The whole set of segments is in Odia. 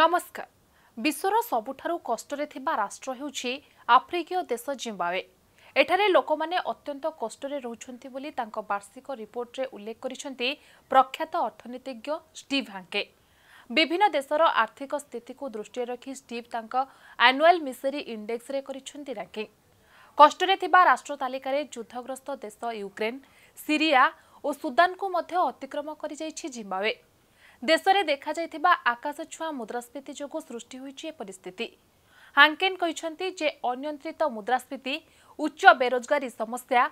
ନମସ୍କାର ବିଶ୍ୱର ସବୁଠାରୁ କଷ୍ଟରେ ଥିବା ରାଷ୍ଟ୍ର ହେଉଛି ଆଫ୍ରିକୀୟ ଦେଶ ଜିମ୍ବାୱେ ଏଠାରେ ଲୋକମାନେ ଅତ୍ୟନ୍ତ କଷ୍ଟରେ ରହୁଛନ୍ତି ବୋଲି ତାଙ୍କ ବାର୍ଷିକ ରିପୋର୍ଟରେ ଉଲ୍ଲେଖ କରିଛନ୍ତି ପ୍ରଖ୍ୟାତ ଅର୍ଥନୀତିଜ୍ଞ ଷ୍ଟିଭ୍ ହାଙ୍କେ ବିଭିନ୍ନ ଦେଶର ଆର୍ଥିକ ସ୍ଥିତିକୁ ଦୃଷ୍ଟିରେ ରଖି ଷ୍ଟିଭ୍ ତାଙ୍କ ଆନୁଆଲ୍ ମିସେରୀ ଇଣ୍ଡେକ୍ସରେ କରିଛନ୍ତି ରାଙ୍କିଂ କଷ୍ଟରେ ଥିବା ରାଷ୍ଟ୍ର ତାଲିକାରେ ଯୁଦ୍ଧଗ୍ରସ୍ତ ଦେଶ ୟୁକ୍ରେନ୍ ସିରିଆ ଓ ସୁଦାନକୁ ମଧ୍ୟ ଅତିକ୍ରମ କରିଯାଇଛି ଜିମ୍ବାୱେ ଦେଶରେ ଦେଖାଯାଇଥିବା ଆକାଶଛୁଆଁ ମୁଦ୍ରାସ୍ଫୀତି ଯୋଗୁଁ ସୃଷ୍ଟି ହୋଇଛି ଏପରି ସ୍ଥିତି ହାଙ୍କେନ୍ କହିଛନ୍ତି ଯେ ଅନିୟନ୍ତ୍ରିତ ମୁଦ୍ରାସ୍ଫୀତି ଉଚ୍ଚ ବେରୋଜଗାରୀ ସମସ୍ୟା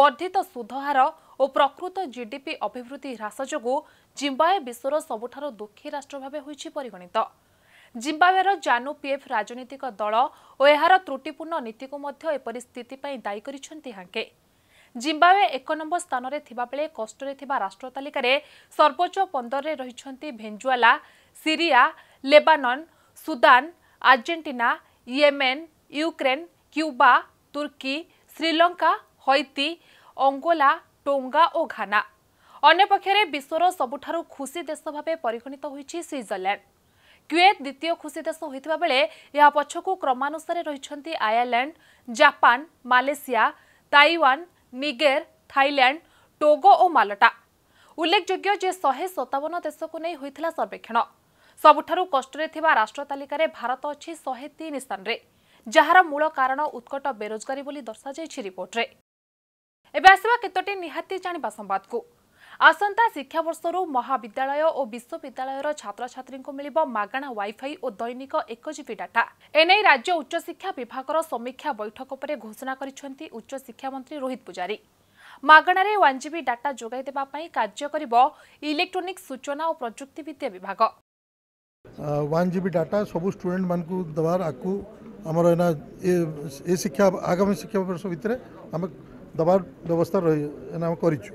ବର୍ଦ୍ଧିତ ସୁଧହାର ଓ ପ୍ରକୃତ ଜିଡିପି ଅଭିବୃଦ୍ଧି ହ୍ରାସ ଯୋଗୁଁ ଜିମ୍ବାୱେ ବିଶ୍ୱର ସବୁଠାରୁ ଦୁଃଖୀ ରାଷ୍ଟ୍ର ଭାବେ ହୋଇଛି ପରିଗଣିତ ଜିମ୍ବାୱେର ଜାନୁ ପିଏଫ୍ ରାଜନୈତିକ ଦଳ ଓ ଏହାର ତ୍ରୁଟିପୂର୍ଣ୍ଣ ନୀତିକୁ ମଧ୍ୟ ଏପରି ସ୍ଥିତି ପାଇଁ ଦାୟୀ କରିଛନ୍ତି ହାଙ୍କେ ଜିମ୍ବାୱେ ଏକ ନମ୍ବର ସ୍ଥାନରେ ଥିବାବେଳେ କଷ୍ଟରେ ଥିବା ରାଷ୍ଟ୍ର ତାଲିକାରେ ସର୍ବୋଚ୍ଚ ପନ୍ଦରରେ ରହିଛନ୍ତି Venezuela Syria Lebanon Sudan Argentina Yemen Ukraine Cuba ତୁର୍କୀ ଶ୍ରୀଲଙ୍କା ହୈତି ଅଙ୍ଗୋଲା ଟୋଙ୍ଗା ଓ ଘାନା ଅନ୍ୟପକ୍ଷରେ ବିଶ୍ୱର ସବୁଠାରୁ ଖୁସି ଦେଶ ଭାବେ ପରିଗଣିତ ହୋଇଛି ସ୍ୱିଜରଲ୍ୟାଣ୍ଡ କ୍ୱେତ୍ ଦ୍ୱିତୀୟ ଖୁସି ଦେଶ ହୋଇଥିବା ବେଳେ ଏହା ପଛକୁ କ୍ରମାନୁସାରେ ରହିଛନ୍ତି Ireland Japan Malaysia Taiwan Niger Thailand Togo ଓ ମାଲଟା ଉଲ୍ଲେଖଯୋଗ୍ୟ ଯେ ଶହେ ସତାବନ ଦେଶକୁ ନେଇ ହୋଇଥିଲା ସର୍ବେକ୍ଷଣ ସବୁଠାରୁ କଷ୍ଟରେ ଥିବା ରାଷ୍ଟ୍ର ତାଲିକାରେ ଭାରତ ଅଛି ଶହେ ତିନି ସ୍ଥାନରେ ଯାହାର ମୂଳ କାରଣ ଉତ୍କଟ ବେରୋଜଗାରୀ ବୋଲି ଦର୍ଶାଯାଇଛି ରିପୋର୍ଟରେ ଏବେ ଆସିବା କେତୋଟି ନିହାତି ଜାଣିବା ସମ୍ବାଦକୁ ଆସନ୍ତା ଶିକ୍ଷାବର୍ଷରୁ ମହାବିଦ୍ୟାଳୟ ଓ ବିଶ୍ୱବିଦ୍ୟାଳୟର ଛାତ୍ରଛାତ୍ରୀଙ୍କୁ ମିଳିବ ମାଗଣା ୱାଇଫାଇ ଓ ଦୈନିକ ଏକ ଜିବି ଡାଟା ଏନେଇ ରାଜ୍ୟ ଉଚ୍ଚଶିକ୍ଷା ବିଭାଗର ସମୀକ୍ଷା ବୈଠକ ପରେ ଘୋଷଣା କରିଛନ୍ତି ଉଚ୍ଚଶିକ୍ଷାମନ୍ତ୍ରୀ ରୋହିତ ପୂଜାରୀ ମାଗଣାରେ ୱାନ୍ ଜିବି ଡାଟା ଯୋଗାଇ ଦେବା ପାଇଁ କାର୍ଯ୍ୟ କରିବ ଇଲେକ୍ଟ୍ରୋନିକ୍ ସୂଚନା ଓ ପ୍ରଯୁକ୍ତିବିଦ୍ୟା ବିଭାଗ ୱାନ୍ ଜିବି ଡାଟା ସବୁ ଷ୍ଟୁଡେଣ୍ଟମାନଙ୍କୁ ଦେବାର ଆଗକୁ ଆମର ଏଇନା ଏ ଶିକ୍ଷା ଆଗାମୀ ଶିକ୍ଷା ବର୍ଷ ଭିତରେ ଆମେ ଦେବାର ବ୍ୟବସ୍ଥା ରହି ଆମେ କରିଛୁ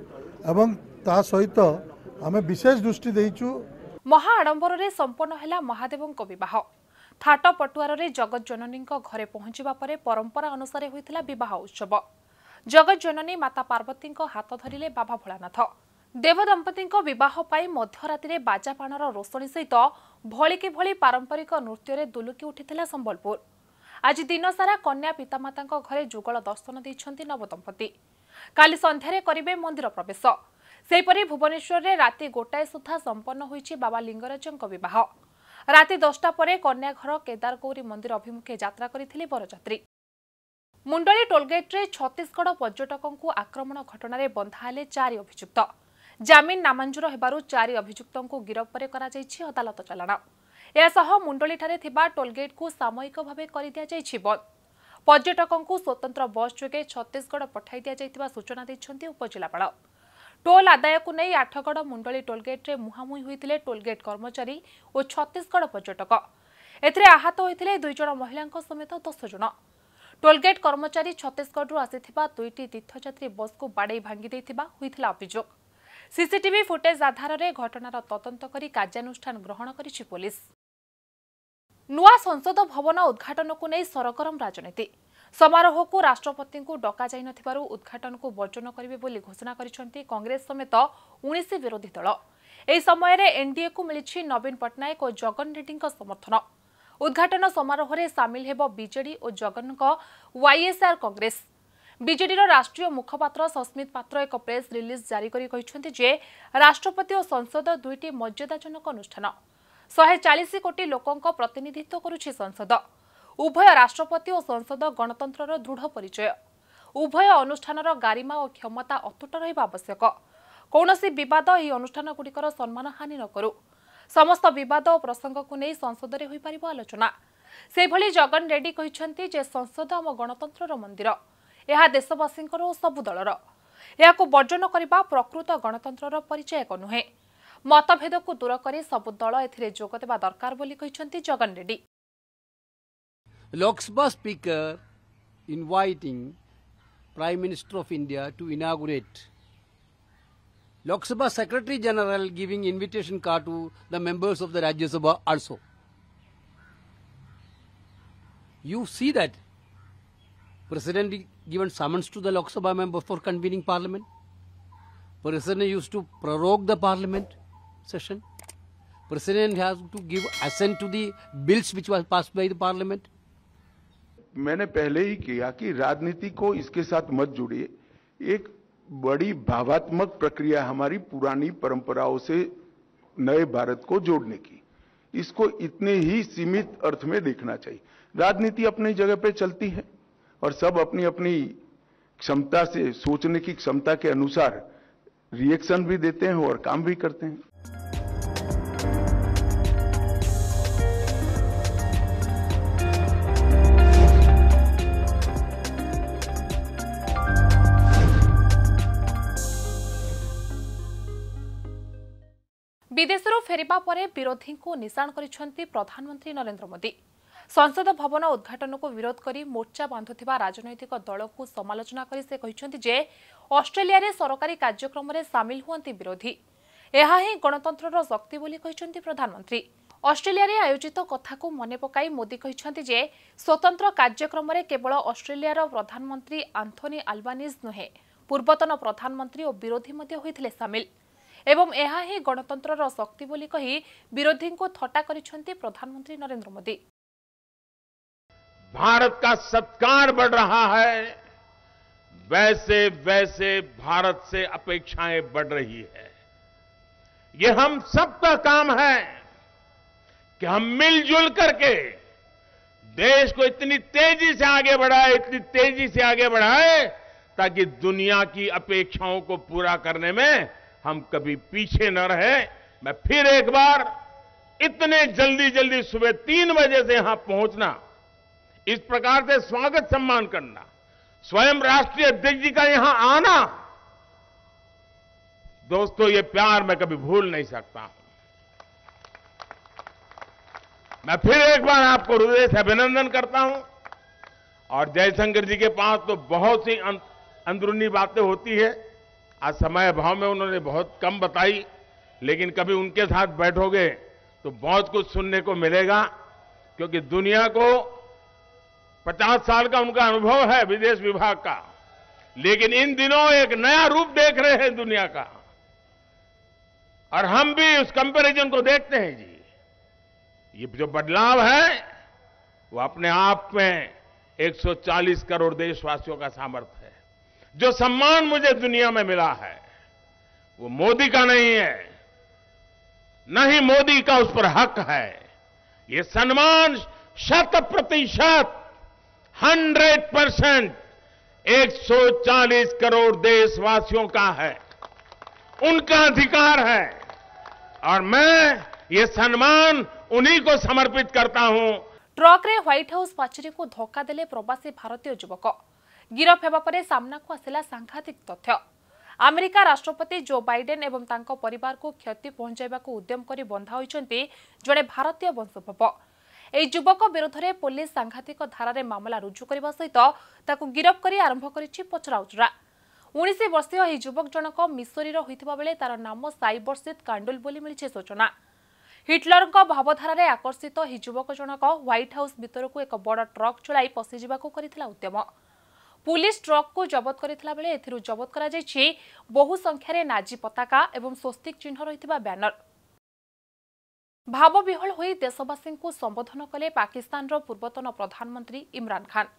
ଏବଂ ତା ସହିତ ଆମେ ବିଶେଷ ଦୃଷ୍ଟି ଦେଇଛୁ ମହା ଆଡମ୍ବରରେ ସମ୍ପନ୍ନ ହେଲା ମହାଦେବଙ୍କ ବିବାହ ଥାଟ ପଟୁଆରରେ ଜଗତ ଜନନୀଙ୍କ ଘରେ ପହଞ୍ଚିବା ପରେ ପରମ୍ପରା ଅନୁସାରେ ହୋଇଥିଲା ବିବାହ ଉତ୍ସବ ଜଗତ ଜନନୀ ମାତା ପାର୍ବତୀଙ୍କ ହାତ ଧରିଲେ ବାବା ଭୋଳାନାଥ ଦେବଦମ୍ପତିଙ୍କ ବିବାହ ପାଇଁ ମଧ୍ୟରାତିରେ ବାଜାପାଣର ରୋଷଣି ସହିତ ଭଳିକି ଭଳି ପାରମ୍ପରିକ ନୃତ୍ୟରେ ଦୁଲୁକି ଉଠିଥିଲା ସମ୍ବଲପୁର ଆଜି ଦିନସାରା କନ୍ୟା ପିତାମାତାଙ୍କ ଘରେ ଯୁଗଳ ଦର୍ଶନ ଦେଇଛନ୍ତି ନବଦମ୍ପତି କାଲି ସନ୍ଧ୍ୟାରେ କରିବେ ମନ୍ଦିର ପ୍ରବେଶ ସେହିପରି ଭୁବନେଶ୍ୱରରେ ରାତି ଗୋଟାଏ ସୁଦ୍ଧା ସମ୍ପନ୍ନ ହୋଇଛି ବାବା ଲିଙ୍ଗରାଜଙ୍କ ବିବାହ ରାତି ଦଶଟା ପରେ କନ୍ୟାଘର କେଦାରଗୌରୀ ମନ୍ଦିର ଅଭିମୁଖେ ଯାତ୍ରା କରିଥିଲେ ବରଯାତ୍ରୀ ମୁଣ୍ଡଳୀ ଟୋଲ୍ଗେଟ୍ରେ ଛତିଶଗଡ଼ ପର୍ଯ୍ୟଟକଙ୍କୁ ଆକ୍ରମଣ ଘଟଣାରେ ବନ୍ଧା ହେଲେ ଚାରି ଅଭିଯୁକ୍ତ ଜାମିନ ନାମଞ୍ଜୁର ହେବାରୁ ଚାରି ଅଭିଯୁକ୍ତଙ୍କୁ ଗିରଫ ପରେ କରାଯାଇଛି ଅଦାଲତ ଚାଲାଣ ଏହାସହ ମୁଣ୍ଡଳୀଠାରେ ଥିବା ଟୋଲ୍ଗେଟ୍କୁ ସାମୟିକ ଭାବେ କରିଦିଆଯାଇଛି ବନ୍ଦ ପର୍ଯ୍ୟଟକଙ୍କୁ ସ୍ୱତନ୍ତ୍ର ବସ୍ ଯୋଗେ ଛତିଶଗଡ଼ ପଠାଇ ଦିଆଯାଇଥିବା ସୂଚନା ଦେଇଛନ୍ତି ଉପଜିଲ୍ଲାପାଳ ଟୋଲ୍ ଆଦାୟକୁ ନେଇ ଆଠଗଡ଼ ମୁଣ୍ଡଳୀ ଟୋଲ୍ଗେଟ୍ରେ ମୁହାଁମୁହିଁ ହୋଇଥିଲେ ଟୋଲ୍ଗେଟ୍ କର୍ମଚାରୀ ଓ ଛତିଶଗଡ଼ ପର୍ଯ୍ୟଟକ ଏଥିରେ ଆହତ ହୋଇଥିଲେ ଦୁଇଜଣ ମହିଳାଙ୍କ ସମେତ ଦଶ ଜଣ ଟୋଲ୍ଗେଟ୍ କର୍ମଚାରୀ ଛତିଶଗଡ଼ରୁ ଆସିଥିବା ଦୁଇଟି ତୀର୍ଥଯାତ୍ରୀ ବସ୍କୁ ବାଡ଼େଇ ଭାଙ୍ଗି ଦେଇଥିବା ହୋଇଥିଲା ଅଭିଯୋଗ ସିସିଟିଭି ଫୁଟେଜ୍ ଆଧାରରେ ଘଟଣାର ତଦନ୍ତ କରି କାର୍ଯ୍ୟାନୁଷ୍ଠାନ ଗ୍ରହଣ କରିଛି ପୋଲିସ ନୂଆ ସଂସଦ ଭବନ ଉଦ୍ଘାଟନକୁ ନେଇ ସରଗରମ ରାଜନୀତି ସମାରୋହକୁ ରାଷ୍ଟ୍ରପତିଙ୍କୁ ଡକାଯାଇନଥିବାରୁ ଉଦ୍ଘାଟନକୁ ବର୍ଜନ କରିବେ ବୋଲି ଘୋଷଣା କରିଛନ୍ତି କଂଗ୍ରେସ ସମେତ ଉଣେଇଶ ବିରୋଧୀ ଦଳ ଏହି ସମୟରେ ଏନ୍ଡିଏକୁ ମିଳିଛି ନବୀନ ପଟ୍ଟନାୟକ ଓ ଜଗନ ରେଡ୍ଡିଙ୍କ ସମର୍ଥନ ଉଦ୍ଘାଟନ ସମାରୋହରେ ସାମିଲ ହେବ ବିଜେଡି ଓ ଜଗନଙ୍କ ୱାଇଏସ୍ଆର୍ କଂଗ୍ରେସ ବିଜେଡିର ରାଷ୍ଟ୍ରୀୟ ମୁଖପାତ୍ର ସସ୍ମିତ ପାତ୍ର ଏକ ପ୍ରେସ୍ ରିଲିଜ୍ ଜାରି କରି କହିଛନ୍ତି ଯେ ରାଷ୍ଟ୍ରପତି ଓ ସଂସଦ ଦୁଇଟି ମର୍ଯ୍ୟାଦାଜନକ ଅନୁଷ୍ଠାନ ଶହେ ଚାଳିଶ କୋଟି ଲୋକଙ୍କ ପ୍ରତିନିଧିତ୍ୱ କରୁଛି ସଂସଦ ଉଭୟ ରାଷ୍ଟ୍ରପତି ଓ ସଂସଦ ଗଣତନ୍ତ୍ରର ଦୃଢ଼ ପରିଚୟ ଉଭୟ ଅନୁଷ୍ଠାନର ଗାରିମା ଓ କ୍ଷମତା ଅତୁଟ ରହିବା ଆବଶ୍ୟକ କୌଣସି ବିବାଦ ଏହି ଅନୁଷ୍ଠାନଗୁଡ଼ିକର ସମ୍ମାନହାନି ନ କରୁ ସମସ୍ତ ବିବାଦ ଓ ପ୍ରସଙ୍ଗକୁ ନେଇ ସଂସଦରେ ହୋଇପାରିବ ଆଲୋଚନା ସେହିଭଳି ଜଗନ ରେଡ୍ଡି କହିଛନ୍ତି ଯେ ସଂସଦ ଆମ ଗଣତନ୍ତ୍ରର ମନ୍ଦିର ଏହା ଦେଶବାସୀଙ୍କର ଓ ସବୁ ଦଳର ଏହାକୁ ବର୍ଜନ କରିବା ପ୍ରକୃତ ଗଣତନ୍ତ୍ରର ପରିଚୟକ ନୁହେଁ ମତଭେଦକୁ ଦୂର କରି ସବୁ ଦଳ ଏଥିରେ ଯୋଗଦେବା ଦରକାର ବୋଲି କହିଛନ୍ତି Jagan Reddy Lok Sabha Speaker inviting Prime Minister of India to inaugurate. Lok Sabha Secretary General giving invitation card to the members of the Rajya Sabha also. You see that President given summons to the Lok Sabha members for convening parliament. President used to prorogue the parliament session. President has to give assent to the bills which was passed by the parliament. मैंने पहले ही किया कि राजनीति को इसके साथ मत जुड़िए एक बड़ी भावात्मक प्रक्रिया हमारी पुरानी परंपराओं से नए भारत को जोड़ने की इसको इतने ही सीमित अर्थ में देखना चाहिए राजनीति अपनी जगह पर चलती है और सब अपनी अपनी क्षमता से सोचने की क्षमता के अनुसार रिएक्शन भी देते हैं और काम भी करते हैं ବିଦେଶରୁ ଫେରିବା ପରେ ବିରୋଧୀଙ୍କୁ ନିଶାଣ କରିଛନ୍ତି ପ୍ରଧାନମନ୍ତ୍ରୀ ନରେନ୍ଦ୍ର ମୋଦି ସଂସଦ ଭବନ ଉଦ୍ଘାଟନକୁ ବିରୋଧ କରି ମୋର୍ଚ୍ଚା ବାନ୍ଧୁଥିବା ରାଜନୈତିକ ଦଳକୁ ସମାଲୋଚନା କରି ସେ କହିଛନ୍ତି ଯେ ଅଷ୍ଟ୍ରେଲିଆରେ ସରକାରୀ କାର୍ଯ୍ୟକ୍ରମରେ ସାମିଲ ହୁଅନ୍ତି ବିରୋଧୀ ଏହା ହିଁ ଗଣତନ୍ତ୍ରର ଶକ୍ତି ବୋଲି କହିଛନ୍ତି ପ୍ରଧାନମନ୍ତ୍ରୀ ଅଷ୍ଟ୍ରେଲିଆରେ ଆୟୋଜିତ କଥାକୁ ମନେ ପକାଇ ମୋଦି କହିଛନ୍ତି ଯେ ସ୍ୱତନ୍ତ୍ର କାର୍ଯ୍ୟକ୍ରମରେ କେବଳ ଅଷ୍ଟ୍ରେଲିଆର ପ୍ରଧାନମନ୍ତ୍ରୀ ଆନ୍ଥୋନି ଆଲବାନିଜ୍ ନୁହେଁ ପୂର୍ବତନ ପ୍ରଧାନମନ୍ତ୍ରୀ ଓ ବିରୋଧୀ ମଧ୍ୟ ହୋଇଥିଲେ ସାମିଲ୍ ଏବଂ ଏହା गणतंत्र शक्ति बोली कही विरोधी को थट्टा कर प्रधानमंत्री ନରେନ୍ଦ୍ର मोदी भारत का सत्कार बढ़ रहा है वैसे वैसे भारत से अपेक्षाएं बढ़ रही है ये हम सबका काम है कि हम मिलजुल करके देश को इतनी तेजी से आगे बढ़ाए इतनी तेजी से आगे बढ़ाए ताकि दुनिया की अपेक्षाओं को पूरा करने में हम कभी पीछे न रहे मैं फिर एक बार इतने जल्दी जल्दी सुबह तीन बजे से यहां पहुंचना इस प्रकार से स्वागत सम्मान करना स्वयं राष्ट्रीय अध्यक्ष जी का यहां आना दोस्तों ये प्यार मैं कभी भूल नहीं सकता हूं मैं फिर एक बार आपको हृदय से अभिनंदन करता हूं और जयशंकर जी के पास तो बहुत सी अं- अंदरूनी बातें होती है आज समय अभाव में उन्होंने बहुत कम बताई लेकिन कभी उनके साथ बैठोगे तो बहुत कुछ सुनने को मिलेगा क्योंकि दुनिया को 50 साल का उनका अनुभव है विदेश विभाग का लेकिन इन दिनों एक नया रूप देख रहे हैं दुनिया का और हम भी उस कंपैरिजन को देखते हैं जी ये जो बदलाव है वो अपने आप में 140 करोड़ देशवासियों का सामर्थ्य जो सम्मान मुझे दुनिया में मिला है वो मोदी का नहीं है न ही मोदी का उस पर हक है ये सम्मान शत प्रतिशत हंड्रेड परसेंट चालीस करोड़ देशवासियों का है उनका अधिकार है और मैं ये सम्मान उन्हीं को समर्पित करता हूं ट्रक व्हाइट हाउस पाचेरी को धोखा दे प्रवासी भारतीय युवक ଗିରଫ ହେବା ପରେ ସାମ୍ନାକୁ ଆସିଲା ସାଂଘାତିକ ତଥ୍ୟ ଆମେରିକା ରାଷ୍ଟ୍ରପତି ଜୋ ବାଇଡେନ୍ ଏବଂ ତାଙ୍କ ପରିବାରକୁ କ୍ଷତି ପହଞ୍ଚାଇବାକୁ ଉଦ୍ୟମ କରି ବନ୍ଧା ହୋଇଛନ୍ତି ଜଣେ ଭାରତୀୟ ବଂଶୋଭବ ଏହି ଯୁବକ ବିରୋଧରେ ପୋଲିସ ସାଂଘାତିକ ଧାରାରେ ମାମଲା ରୁଜୁ କରିବା ସହିତ ତାକୁ ଗିରଫ କରି ଆରମ୍ଭ କରିଛି ପଚରାଉଚରା ଉଣେଇଶ ବର୍ଷୀୟ ଏହି ଯୁବକ ଜଣକ ମିଶୋରୀର ହୋଇଥିବା ବେଳେ ତାର ନାମ ସାଇବର୍ସିତ୍ କାଣ୍ଡୁଲ ବୋଲି ମିଳିଛି ସୂଚନା ହିଟଲରଙ୍କ ଭାବଧାରାରେ ଆକର୍ଷିତ ଏହି ଯୁବକ ଜଣକ ହ୍ୱାଇଟ୍ ହାଉସ୍ ଭିତରକୁ ଏକ ବଡ଼ ଟ୍ରକ୍ ଚଳାଇ ପଶିଯିବାକୁ କରିଥିଲା ଉଦ୍ୟମ ପୁଲିସ ଟ୍ରକ୍କୁ ଜବତ କରିଥିଲା ବେଳେ ଏଥିରୁ ଜବତ କରାଯାଇଛି ବହୁ ସଂଖ୍ୟାରେ ନାଜି ପତାକା ଏବଂ ସ୍ୱସ୍ତିକ ଚିହ୍ନ ରହିଥିବା ବ୍ୟାନର ଭାବବିହଳ ହୋଇ ଦେଶବାସୀଙ୍କୁ ସମ୍ବୋଧନ କଲେ ପାକିସ୍ତାନର ପୂର୍ବତନ ପ୍ରଧାନମନ୍ତ୍ରୀ ଇମ୍ରାନ୍ ଖାନ୍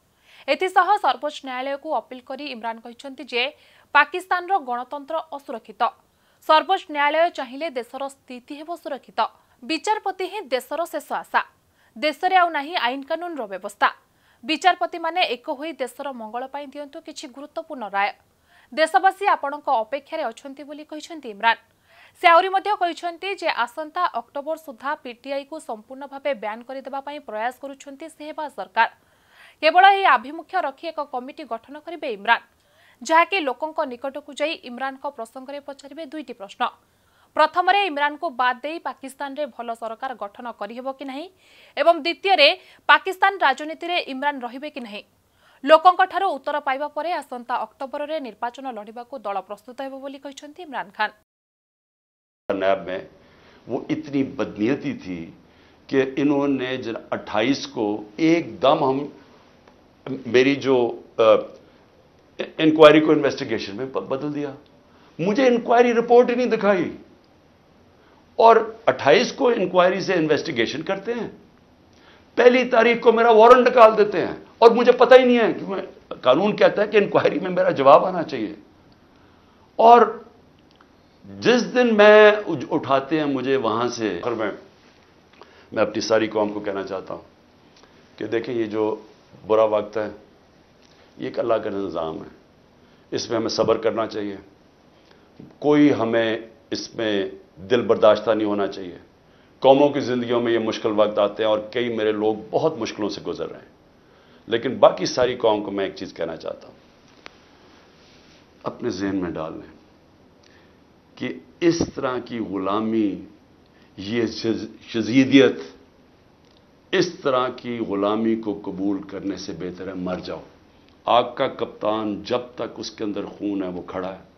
ଏଥିସହ ସର୍ବୋଚ୍ଚ ନ୍ୟାୟାଳୟକୁ ଅପିଲ କରି ଇମ୍ରାନ୍ କହିଛନ୍ତି ଯେ ପାକିସ୍ତାନର ଗଣତନ୍ତ୍ର ଅସୁରକ୍ଷିତ ସର୍ବୋଚ୍ଚ ନ୍ୟାୟାଳୟ ଚାହିଁଲେ ଦେଶର ସ୍ଥିତି ହେବ ସୁରକ୍ଷିତ ବିଚାରପତି ହିଁ ଦେଶର ଶେଷ ଆଶା ଦେଶରେ ଆଉ ନାହିଁ ଆଇନ ବ୍ୟବସ୍ଥା ବିଚାରପତିମାନେ ଏକ ହୋଇ ଦେଶର ମଙ୍ଗଳ ପାଇଁ ଦିଅନ୍ତୁ କିଛି ଗୁରୁତ୍ୱପୂର୍ଣ୍ଣ ରାୟ ଦେଶବାସୀ ଆପଣଙ୍କ ଅପେକ୍ଷାରେ ଅଛନ୍ତି ବୋଲି କହିଛନ୍ତି ଇମ୍ରାନ୍ ସେ ଆହୁରି ମଧ୍ୟ କହିଛନ୍ତି ଯେ ଆସନ୍ତା ଅକ୍ଟୋବର ସୁଦ୍ଧା ପିଟିଆଇକୁ ସମ୍ପୂର୍ଣ୍ଣ ଭାବେ ବ୍ୟାନ୍ କରିଦେବା ପାଇଁ ପ୍ରୟାସ କରୁଛନ୍ତି ସେହେବା ସରକାର କେବଳ ଏହି ଆଭିମୁଖ୍ୟ ରଖି ଏକ କମିଟି ଗଠନ କରିବେ ଇମ୍ରାନ୍ ଯାହାକି ଲୋକଙ୍କ ନିକଟକୁ ଯାଇ ଇମ୍ରାନ୍ଙ୍କ ପ୍ରସଙ୍ଗରେ ପଚାରିବେ ଦୁଇଟି ପ୍ରଶ୍ନ प्रथम इम्रान को बाद दे पाकिस्तान रे भल सरकार गठन करहब कि ना द्वितीय पाकिस्तान राजनीति में इम्रान रे कि लोकों ठार उत्तर पाइबा पर आसंता अक्टोबर में निर्वाचन लड़ा को दल प्रस्तुत होमरान खान पंजाब में वो इतनी बदनीयती थी कि इन्होंने जन 28 को एकदम हम मेरी जो इंक्वायरी को इन्वेस्टिगेशन में बदल दिया मुझे इंक्वायरी रिपोर्ट ही नहीं दिखाई और 28 को इंक्वायरी से इन्वेस्टिगेशन करते हैं पहली तारीख को मेरा वारंट निकाल देते हैं और मुझे पता ही नहीं है कि मैं कानून कहता है कि इंक्वायरी में मेरा जवाब आना चाहिए और जिस दिन मैं उठाते हैं मुझे वहां से और मैं मैं अपनी सारी कौम को कहना चाहता हूं कि देखें ये जो बुरा वक्त है ये एक अल्लाह का निज़ाम है इसमें हमें सब्र करना चाहिए कोई हमें इसमें दिल बर्दाश्त नहीं होना चाहिए कौमों की ज़िंदगियों में ये मुश्किल वक्त आते हैं और कई मेरे लोग बहुत मुश्किलों से गुजर रहे हैं लेकिन बाकी सारी कौम को मैं एक चीज़ कहना चाहता हूं अपने जहन में डाल लें कि इस तरह की गुलामी ये शजीदियत इस तरह की गुलामी को कबूल करने से बेहतर है मर जाओ आग का कप्तान जब तक उसके अंदर खून है वो खड़ा है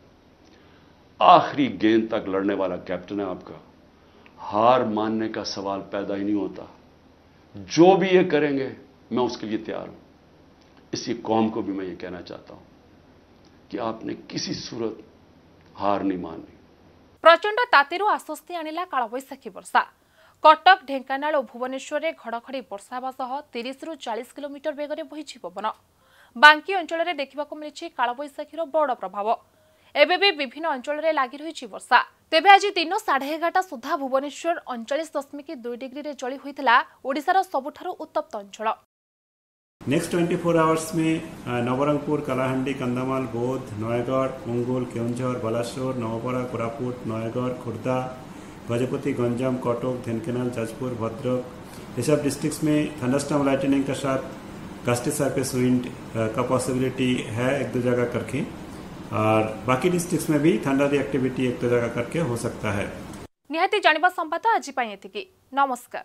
आखिरी गेंद तक लड़ने वाला कैप्टन है आपका हार मानने का सवाल पैदा ही नहीं होता जो भी ये करेंगे मैं उसके लिए तैयार हूं इसी कौम को भी मैं ये कहना चाहता हूं कि आपने किसी सूरत हार नहीं मानी प्रचंड ताती आश्वस्ति आणला कालबैशाखी वर्षा कटक ढेकाना और भुवनेश्वर घड़घड़ी वर्षा हाँ तीस चालीस किलोमीटर बेगर बही पवन बांकी अंचल देखा मिली कालबैशाखी बड़ प्रभाव এবে বিভিন্ন অঞ্চলের লাগি রয়েছে বর্ষা তেবে আজ দিন সাড়ে এগারটা সুদ্ধা ভুবনেশ্বর অনচাশ দশমিক দুই ডিগ্রি জলি হয়েছিল ওড়শার সবুঠার उत्तप्त अंचल नेक्स्ट 24 आवर्स में नवरंगपुर कलाहांडी कंधमाल बौद्ध नयगढ़ ओंगोल केवंझर बालासोर नवपाड़ा कोरापुट नयगढ़ खुर्दा गजपति गंजाम कटक धनकेनाल जाजपुर भद्रक ये सब डिस्ट्रिक्ट्स में थंडरस्टॉर्म लाइटनिंग के साथ गस्टी सरफेस विंड का पॉसिबिलिटी है एक दो जगह करके और बाकी डिस्ट्रिक्ट में भी ठंडा एक्टिविटी एक दो जगह करके हो सकता है निहाती जाना संवाद आज नमस्कार